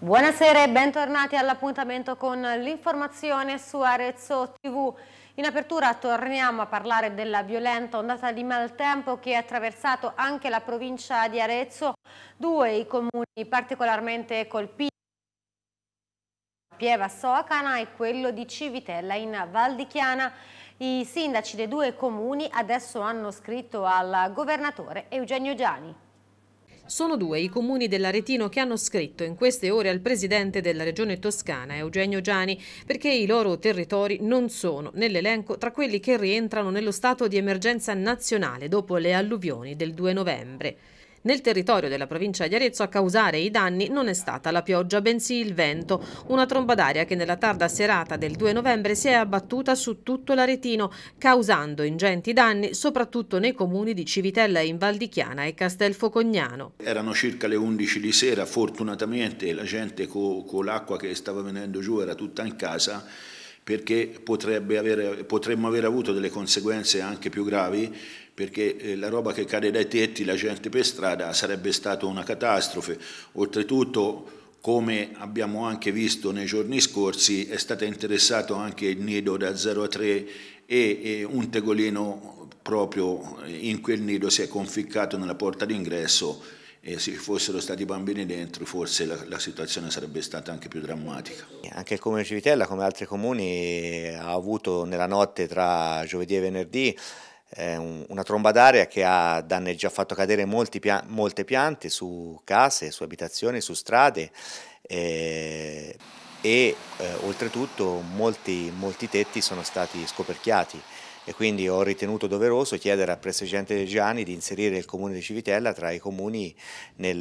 Buonasera e bentornati all'appuntamento con l'informazione su Arezzo TV. In apertura torniamo a parlare della violenta ondata di maltempo che ha attraversato anche la provincia di Arezzo, due i comuni particolarmente colpiti. Pieva Socana e quello di Civitella in Val di Chiana. I sindaci dei due comuni adesso hanno scritto al governatore Eugenio Giani. Sono due i comuni dell'Aretino che hanno scritto in queste ore al presidente della regione toscana, Eugenio Giani, perché i loro territori non sono nell'elenco tra quelli che rientrano nello stato di emergenza nazionale dopo le alluvioni del 2 novembre. Nel territorio della provincia di Arezzo a causare i danni non è stata la pioggia, bensì il vento, una tromba d'aria che nella tarda serata del 2 novembre si è abbattuta su tutto l'aretino, causando ingenti danni soprattutto nei comuni di Civitella in Val di Chiana e Castelfocognano. Erano circa le 11 di sera, fortunatamente la gente con co l'acqua che stava venendo giù era tutta in casa, perché avere, potremmo aver avuto delle conseguenze anche più gravi perché eh, la roba che cade dai tetti, la gente per strada, sarebbe stata una catastrofe. Oltretutto, come abbiamo anche visto nei giorni scorsi, è stato interessato anche il nido da 0 a 3 e, e un tegolino proprio in quel nido si è conficcato nella porta d'ingresso e se ci fossero stati bambini dentro forse la, la, situazione sarebbe stata anche più drammatica. Anche il comune Civitella come altri comuni ha avuto nella notte tra giovedì e venerdì un, una tromba d'aria che ha danneggiato, fatto cadere pia- molte piante su case, su abitazioni, su strade eh, e eh, oltretutto molti, molti tetti sono stati scoperchiati e quindi ho ritenuto doveroso chiedere al Presidente Gianni di inserire il Comune di Civitella tra i comuni nel,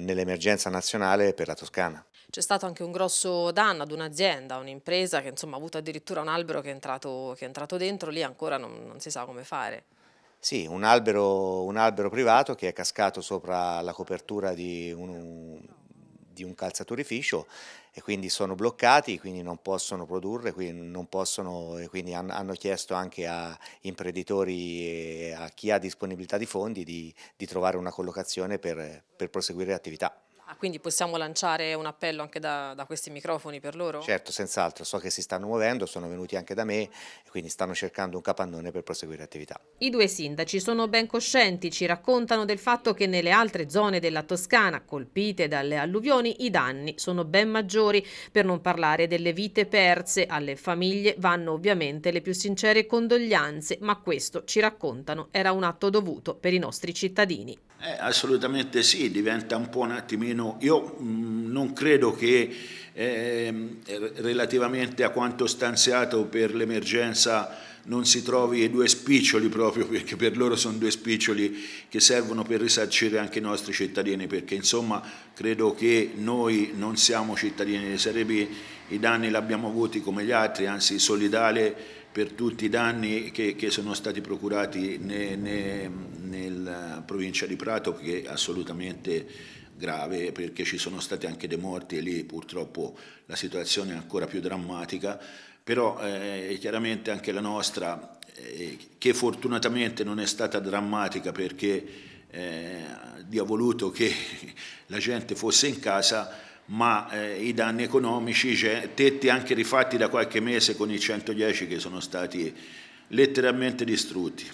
nell'emergenza nazionale per la Toscana. C'è stato anche un grosso danno ad un'azienda, un'impresa che insomma, ha avuto addirittura un albero che è entrato, che è entrato dentro, lì ancora non, non si sa come fare. Sì, un albero, un albero, privato che è cascato sopra la copertura di un, di un calzaturificio e quindi sono bloccati, quindi non possono produrre, quindi non possono, e quindi hanno chiesto anche a imprenditori e a chi ha disponibilità di fondi di, di trovare una collocazione per, per proseguire l'attività. Ah, quindi possiamo lanciare un appello anche da, da questi microfoni per loro? Certo, senz'altro, so che si stanno muovendo, sono venuti anche da me quindi stanno cercando un capannone per proseguire l'attività. I due sindaci sono ben coscienti, ci raccontano del fatto che nelle altre zone della Toscana colpite dalle alluvioni i danni sono ben maggiori, per non parlare delle vite perse, alle famiglie vanno ovviamente le più sincere condoglianze, ma questo ci raccontano era un atto dovuto per i nostri cittadini. Eh, assolutamente sì, diventa un po' un attimino almeno io mh, mm, non credo che eh, relativamente a quanto stanziato per l'emergenza non si trovi due spiccioli proprio perché per loro sono due spiccioli che servono per risarcire anche i nostri cittadini perché insomma credo che noi non siamo cittadini di Serie B, i danni li abbiamo avuti come gli altri, anzi solidale per tutti i danni che, che sono stati procurati nella provincia di Prato che assolutamente grave perché ci sono stati anche dei morti e lì purtroppo la situazione è ancora più drammatica, però eh, chiaramente anche la nostra, eh, che fortunatamente non è stata drammatica perché eh, Dio ha voluto che la gente fosse in casa, ma eh, i danni economici, cioè, tetti anche rifatti da qualche mese con i 110 che sono stati letteralmente distrutti.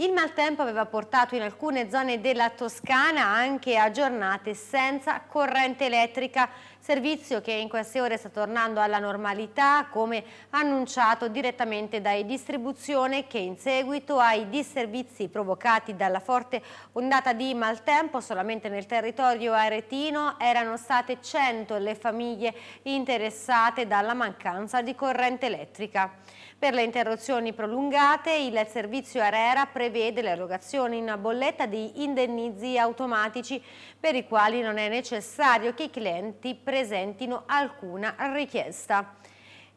Il maltempo aveva portato in alcune zone della Toscana anche a giornate senza corrente elettrica, servizio che in queste ore sta tornando alla normalità come annunciato direttamente dai distribuzione che in seguito ai disservizi provocati dalla forte ondata di maltempo solamente nel territorio aretino erano state 100 le famiglie interessate dalla mancanza di corrente elettrica. Per le interruzioni prolungate il servizio Arera prevede l'erogazione in bolletta di indennizi automatici per i quali non è necessario che i clienti presentino alcuna richiesta.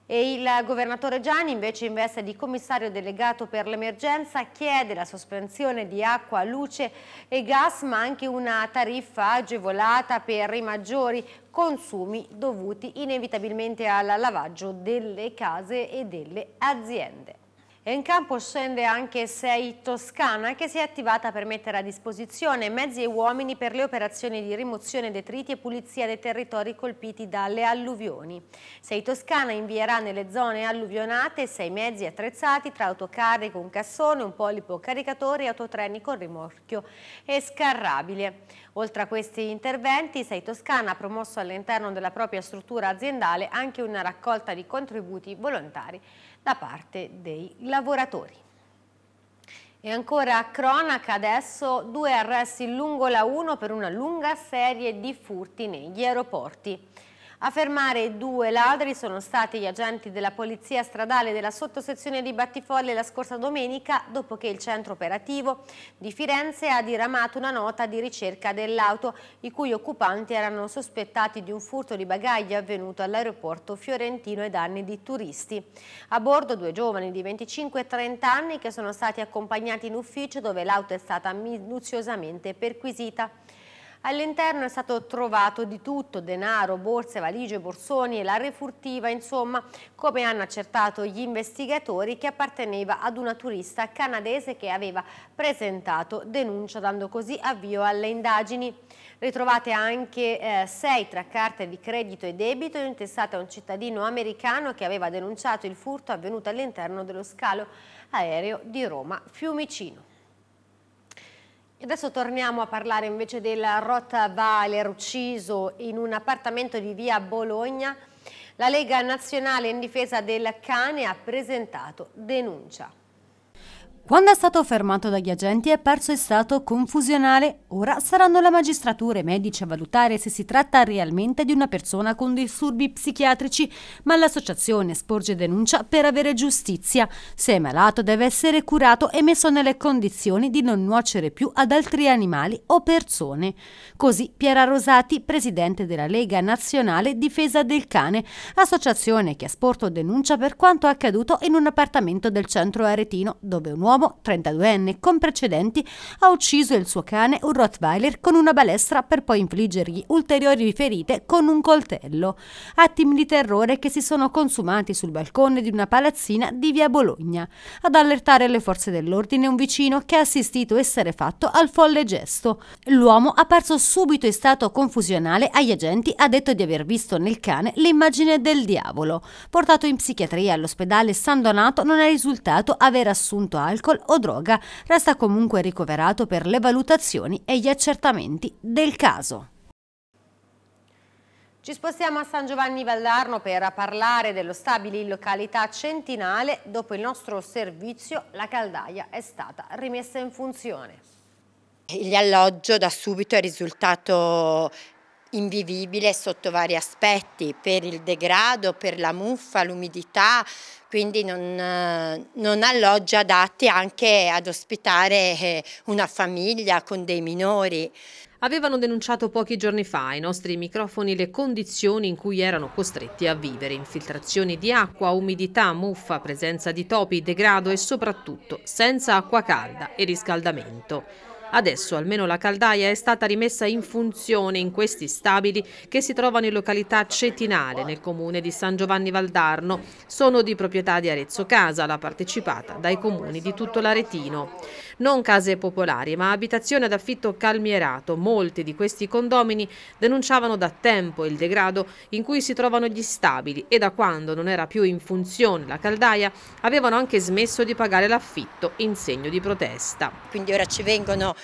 E il governatore Gianni invece in veste di commissario delegato per l'emergenza chiede la sospensione di acqua, luce e gas ma anche una tariffa agevolata per i maggiori consumi dovuti inevitabilmente al lavaggio delle case e delle aziende. E in campo scende anche 6 Toscana che si è attivata per mettere a disposizione mezzi e uomini per le operazioni di rimozione detriti e pulizia dei territori colpiti dalle alluvioni. 6 Toscana invierà nelle zone alluvionate 6 mezzi attrezzati tra autocarri con cassone, un polipo caricatore e autotreni con rimorchio e scarrabile. Oltre a questi interventi, 6 Toscana ha promosso all'interno della propria struttura aziendale anche una raccolta di contributi volontari da parte dei lavoratori. E ancora a cronaca adesso due arresti lungo la 1 per una lunga serie di furti negli aeroporti. A fermare due ladri sono stati gli agenti della Polizia Stradale della sottosezione di Battifolle la scorsa domenica dopo che il centro operativo di Firenze ha diramato una nota di ricerca dell'auto i cui occupanti erano sospettati di un furto di bagagli avvenuto all'aeroporto fiorentino ai danni di turisti. A bordo due giovani di 25 e 30 anni che sono stati accompagnati in ufficio dove l'auto è stata minuziosamente perquisita. All'interno è stato trovato di tutto, denaro, borse, valigie, borsoni, e la refurtiva, insomma, come hanno accertato gli investigatori che apparteneva ad una turista canadese che aveva presentato denuncia dando così avvio alle indagini. Ritrovate anche eh, sei tra carte di credito e debito intestate a un cittadino americano che aveva denunciato il furto avvenuto all'interno dello scalo aereo di Roma Fiumicino. Adesso torniamo a parlare invece del Rottweiler ucciso in un appartamento di via Bologna. La Lega Nazionale in difesa del cane ha presentato denuncia. Quando è stato fermato dagli agenti è perso in stato confusionale, ora saranno la magistratura e i medici a valutare se si tratta realmente di una persona con disturbi psichiatrici, ma l'associazione sporge denuncia per avere giustizia. Se è malato deve essere curato e messo nelle condizioni di non nuocere più ad altri animali o persone. Così Piera Rosati, presidente della Lega Nazionale Difesa del Cane, associazione che ha sporto denuncia per quanto accaduto in un appartamento del centro aretino dove un uomo uomo, 32enne, con precedenti, ha ucciso il suo cane, un Rottweiler, con una balestra per poi infliggergli ulteriori ferite con un coltello. Attimi di terrore che si sono consumati sul balcone di una palazzina di via Bologna. Ad allertare le forze dell'ordine un vicino che ha assistito essere fatto al folle gesto. L'uomo apparso subito in stato confusionale agli agenti ha detto di aver visto nel cane l'immagine del diavolo. Portato in psichiatria all'ospedale San Donato non è risultato aver assunto alcol alcol o droga, resta comunque ricoverato per le valutazioni e gli accertamenti del caso. Ci spostiamo a San Giovanni Valdarno per parlare dello stabile in località Centinale. Dopo il nostro servizio la caldaia è stata rimessa in funzione. L'alloggio da subito è risultato invivibile sotto vari aspetti, per il degrado, per la muffa, l'umidità, quindi non, non ha adatti anche ad ospitare eh, una famiglia con dei minori. Avevano denunciato pochi giorni fa ai nostri microfoni le condizioni in cui erano costretti a vivere, infiltrazioni di acqua, umidità, muffa, presenza di topi, degrado e soprattutto senza acqua calda e riscaldamento. Adesso almeno la caldaia è stata rimessa in funzione in questi stabili che si trovano in località Cetinale, nel comune di San Giovanni Valdarno. Sono di proprietà di Arezzo Casa, la partecipata dai comuni di tutto l'Aretino. Non case popolari, ma abitazioni ad affitto calmierato. Molti di questi condomini denunciavano da tempo il degrado in cui si trovano gli stabili e da quando non era più in funzione la caldaia avevano anche smesso di pagare l'affitto in segno di protesta. Quindi ora ci vengono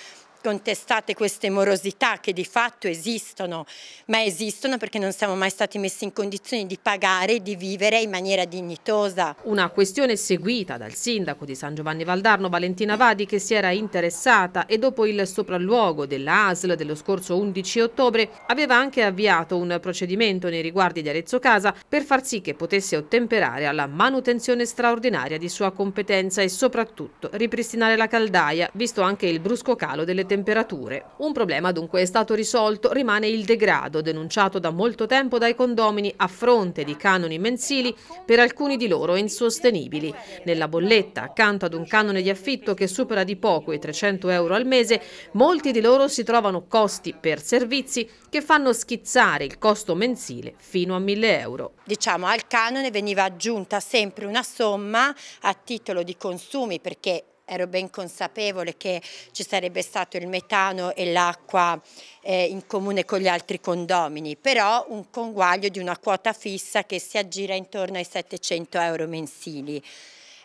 contestate queste morosità che di fatto esistono, ma esistono perché non siamo mai stati messi in condizioni di pagare e di vivere in maniera dignitosa. Una questione seguita dal sindaco di San Giovanni Valdarno, Valentina Vadi, che si era interessata e dopo il sopralluogo dell'ASL dello scorso 11 ottobre aveva anche avviato un procedimento nei riguardi di Arezzo Casa per far sì che potesse ottemperare alla manutenzione straordinaria di sua competenza e soprattutto ripristinare la caldaia, visto anche il brusco calo delle temperature. Un problema dunque è stato risolto, rimane il degrado denunciato da molto tempo dai condomini a fronte di canoni mensili per alcuni di loro insostenibili. Nella bolletta, accanto ad un canone di affitto che supera di poco i 300 euro al mese, molti di loro si trovano costi per servizi che fanno schizzare il costo mensile fino a 1000 euro. Diciamo al canone veniva aggiunta sempre una somma a titolo di consumi perché ero ben consapevole che ci sarebbe stato il metano e l'acqua eh, in comune con gli altri condomini, però un conguaglio di una quota fissa che si aggira intorno ai 700 euro mensili.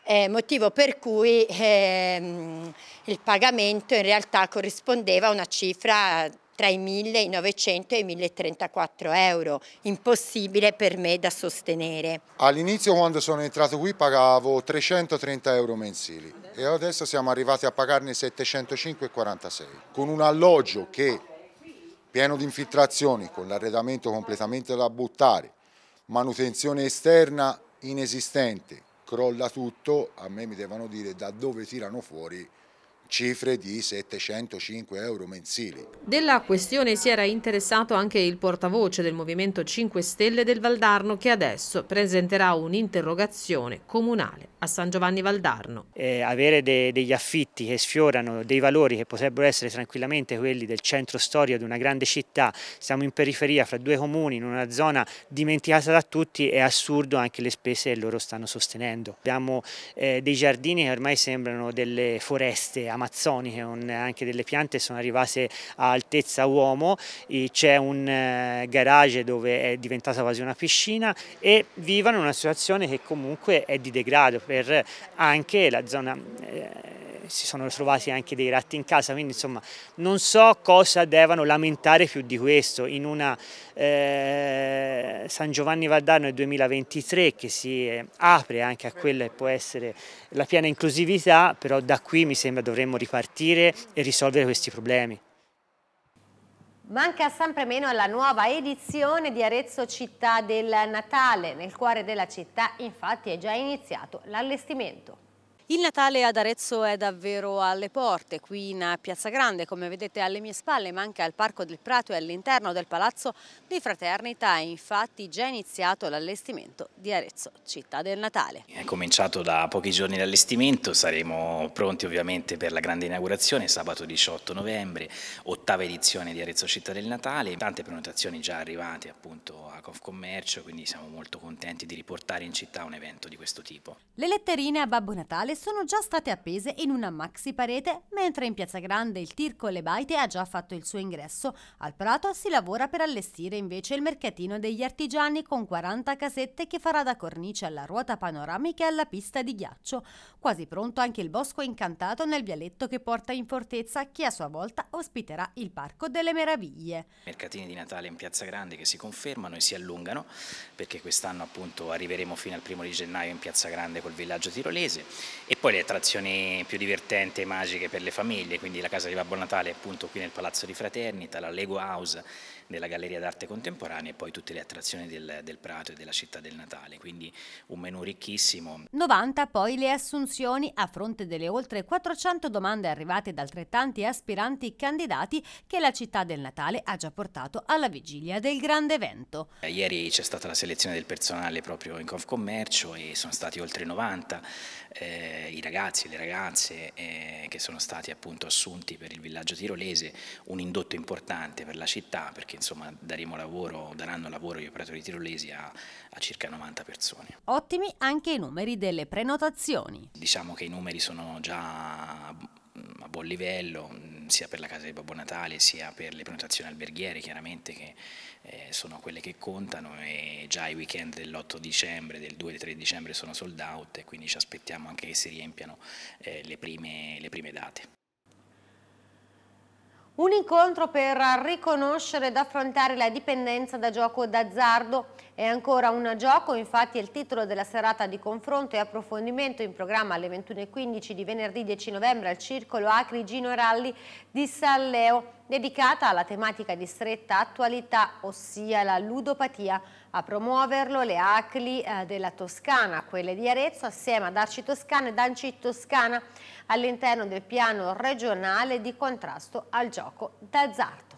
Eh, motivo per cui ehm, il pagamento in realtà corrispondeva a una cifra tra i 1.900 e i 1.034 euro, impossibile per me da sostenere. All'inizio quando sono entrato qui pagavo 330 euro mensili e adesso siamo arrivati a pagarne 705,46 con un alloggio che pieno di infiltrazioni, con l'arredamento completamente da buttare, manutenzione esterna inesistente, crolla tutto, a me mi devono dire da dove tirano fuori cifre di 705 euro mensili. Della questione si era interessato anche il portavoce del Movimento 5 Stelle del Valdarno che adesso presenterà un'interrogazione comunale a San Giovanni Valdarno. Eh, avere de degli affitti che sfiorano dei valori che potrebbero essere tranquillamente quelli del centro storico di una grande città, siamo in periferia fra due comuni, in una zona dimenticata da tutti, è assurdo anche le spese che loro stanno sostenendo. Abbiamo eh, dei giardini che ormai sembrano delle foreste amate amazzoniche, anche delle piante sono arrivate a altezza uomo, c'è un eh, garage dove è diventata quasi una piscina e vivono in una situazione che comunque è di degrado per anche la zona eh, si sono trovati anche dei ratti in casa, quindi insomma non so cosa devono lamentare più di questo in una eh, San Giovanni Valdarno del 2023 che si eh, apre anche a quella che può essere la piena inclusività, però da qui mi sembra dovremmo ripartire e risolvere questi problemi. Manca sempre meno alla nuova edizione di Arezzo Città del Natale. Nel cuore della città infatti è già iniziato l'allestimento. Il Natale ad Arezzo è davvero alle porte, qui in Piazza Grande, come vedete alle mie spalle, ma anche al Parco del Prato e all'interno del Palazzo di Fraternita è infatti già iniziato l'allestimento di Arezzo, città del Natale. È cominciato da pochi giorni l'allestimento, saremo pronti ovviamente per la grande inaugurazione sabato 18 novembre, ottava edizione di Arezzo città del Natale, tante prenotazioni già arrivate appunto a Confcommercio, quindi siamo molto contenti di riportare in città un evento di questo tipo. Le letterine a Babbo Natale sono già state appese in una maxi parete, mentre in Piazza Grande il Tirco con le baite ha già fatto il suo ingresso. Al Prato si lavora per allestire invece il mercatino degli artigiani con 40 casette che farà da cornice alla ruota panoramica e alla pista di ghiaccio. Quasi pronto anche il bosco incantato nel vialetto che porta in fortezza, che a sua volta ospiterà il Parco delle Meraviglie. I Mercatini di Natale in Piazza Grande che si confermano e si allungano, perché quest'anno appunto arriveremo fino al primo di gennaio in Piazza Grande col villaggio tirolese e poi le attrazioni più divertenti e magiche per le famiglie, quindi la casa di Babbo Natale appunto qui nel Palazzo di Fraternita, la Lego House della Galleria d'Arte Contemporanea e poi tutte le attrazioni del, del Prato e della Città del Natale, quindi un menù ricchissimo. 90 poi le assunzioni a fronte delle oltre 400 domande arrivate da altrettanti aspiranti candidati che la Città del Natale ha già portato alla vigilia del grande evento. Ieri c'è stata la selezione del personale proprio in Confcommercio e sono stati oltre 90 eh, i ragazzi e le ragazze eh, che sono stati appunto assunti per il villaggio tirolese, un indotto importante per la città perché insomma daremo lavoro, daranno lavoro gli operatori tirolesi a, a circa 90 persone. Ottimi anche i numeri delle prenotazioni. Diciamo che i numeri sono già mm, a buon livello, mm, sia per la casa di Babbo Natale sia per le prenotazioni alberghiere chiaramente che eh, sono quelle che contano e già i weekend dell'8 dicembre, del 2 e 3 dicembre sono sold out e quindi ci aspettiamo anche che si riempiano eh, le, prime, le prime date. Un incontro per riconoscere ed affrontare la dipendenza da gioco d'azzardo è ancora un gioco, infatti è il titolo della serata di confronto e approfondimento in programma alle 21.15 di venerdì 10 novembre al Circolo Acri Gino Ralli di San Leo dedicata alla tematica di stretta attualità, ossia la ludopatia. A promuoverlo le ACLI eh, della Toscana, quelle di Arezzo, assieme ad Arci Toscana e Danci Toscana, all'interno del piano regionale di contrasto al gioco d'azzardo.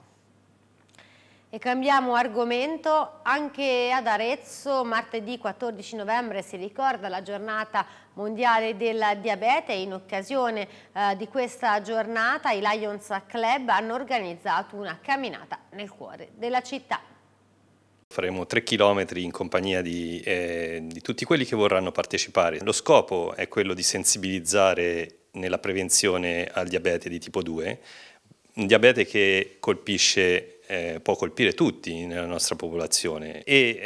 E cambiamo argomento, anche ad Arezzo martedì 14 novembre si ricorda la giornata mondiale del diabete in occasione eh, di questa giornata i Lions Club hanno organizzato una camminata nel cuore della città. Faremo tre chilometri in compagnia di, eh, di tutti quelli che vorranno partecipare. Lo scopo è quello di sensibilizzare nella prevenzione al diabete di tipo 2, un diabete che colpisce eh, può colpire tutti nella nostra popolazione e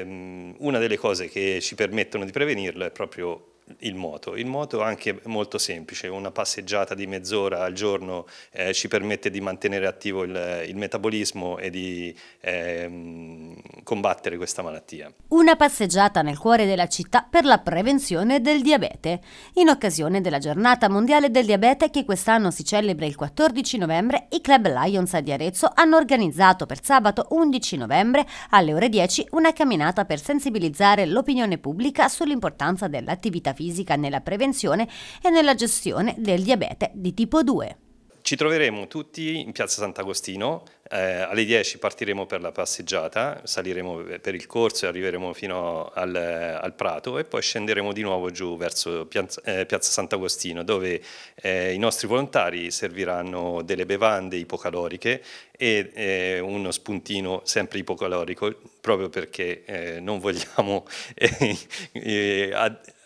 ehm, una delle cose che ci permettono di prevenirlo è proprio il moto. Il moto anche molto semplice, una passeggiata di mezz'ora al giorno eh, ci permette di mantenere attivo il, il metabolismo e di eh, combattere questa malattia. Una passeggiata nel cuore della città per la prevenzione del diabete, in occasione della giornata mondiale del diabete che quest'anno si celebra il 14 novembre, i Club Lions di Arezzo hanno organizzato per sabato 11 novembre alle ore 10 una camminata per sensibilizzare l'opinione pubblica sull'importanza dell'attività fisica nella prevenzione e nella gestione del diabete di tipo 2. Ci troveremo tutti in piazza Sant'Agostino, eh, alle 10 partiremo per la passeggiata, saliremo per il corso e arriveremo fino al, al Prato e poi scenderemo di nuovo giù verso piazza, eh, piazza Sant'Agostino dove eh, i nostri volontari serviranno delle bevande ipocaloriche e eh, uno spuntino sempre ipocalorico proprio perché eh, non vogliamo eh,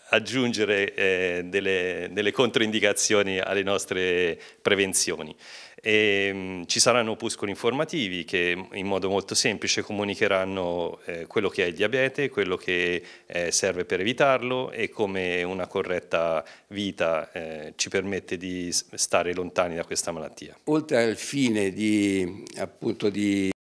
aggiungere eh, delle, delle, controindicazioni alle nostre prevenzioni. E, ehm, mh, ci saranno opuscoli informativi che in modo molto semplice comunicheranno eh, quello che è il diabete, quello che eh, serve per evitarlo e come una corretta vita eh, ci permette di stare lontani da questa malattia. Oltre al fine di, appunto, di